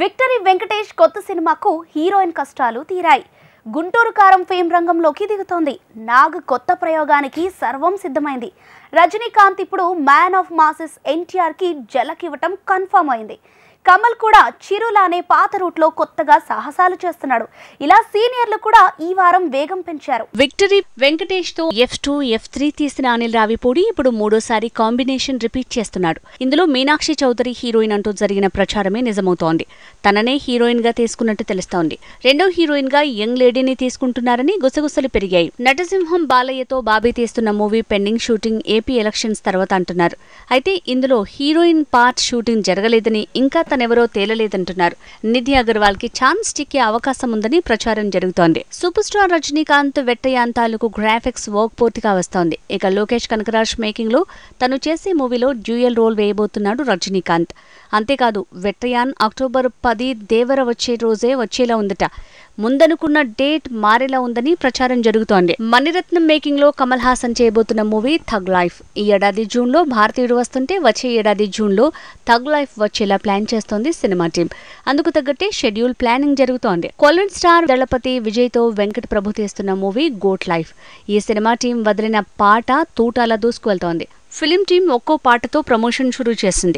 victory Venkatesh కొత్త సినిమాకు heroine కష్టాలు తీరాయి గుంటూరు కారం ఫేమ్ రంగంలోకి దిగుతోంది నాగ్ కొత్త ప్రయోగానికి సర్వం సిద్ధమైంది రజనీకాంత్ ఇప్పుడు మ్యాన్ ఆఫ్ మాసెస్ ఎన్టీఆర్కి జలకివ్వటం కన్ఫర్మ్ అయింది కమల్ కూడా చిరులానే పాత రూట్లో కొత్తగా సాహసాలు చేస్తున్నాడు ఇలా సీనియర్లు కూడా ఈ వారం వేగం పెంచారు విక్టరీ వెంకటేష్ తో ఎఫ్ టూ ఎఫ్ త్రీ తీసిన అనిల్ రావిపూడి ఇప్పుడు మూడోసారి కాంబినేషన్ రిపీట్ చేస్తున్నాడు ఇందులో మీనాక్షి చౌదరి హీరోయిన్ అంటూ జరిగిన ప్రచారమే నిజమవుతోంది తననే హీరోయిన్ గా తీసుకున్నట్టు తెలుస్తోంది రెండో హీరోయిన్ గా యంగ్ లేడీని తీసుకుంటున్నారని గుసగుసలు పెరిగాయి నటసింహం బాలయ్యతో బాబీ తీస్తున్న movie pending shooting AP elections తర్వాత అంటున్నారు అయితే ఇందులో హీరోయిన్ పార్ట్ షూటింగ్ జరగలేదని ఇంకా తన తనెవరో తేలలేదంటున్నారు నిధి అగర్వాల్ కి ఛాన్స్ టిక్కే అవకాశం ఉందని ప్రచారం జరుగుతోంది సూపర్ స్టార్ రజనీకాంత్ వెట్టయాంతాలకు గ్రాఫిక్స్ వర్క్ పూర్తిగా వస్తోంది ఇక లోకేష్ కనకరాజ్ మేకింగ్ లో తను చేసే మూవీలో డ్యూయల్ రోల్ వేయబోతున్నాడు రజనీకాంత్ అంతేకాదు వెట్టయాన్ అక్టోబర్ పది దేవర వచ్చే రోజే వచ్చేలా ఉందట ముందనుకున్న డేట్ మారేలా ఉందని ప్రచారం జరుగుతోంది మణిరత్నం మేకింగ్ లో కమల్ హాసన్ చేయబోతున్న మూవీ థగ్ లైఫ్ ఈ ఏడాది జూన్ లో భారతీయుడు వస్తుంటే వచ్చే ఏడాది జూన్ లో థగ్ లైఫ్ వచ్చేలా ప్లాన్ చేస్తోంది సినిమా టీం అందుకు తగ్గట్టే షెడ్యూల్ ప్లానింగ్ జరుగుతోంది కొలన్ స్టార్ దళపతి విజయ్ తో వెంకట ప్రభు తీస్తున్న మూవీ గోట్ లైఫ్ ఈ సినిమా టీం వదిలిన పాట తూటాల దూసుకువెళ్తోంది ఫిలిం టీం ఒక్కో పాటతో ప్రమోషన్ షురూ చేసింది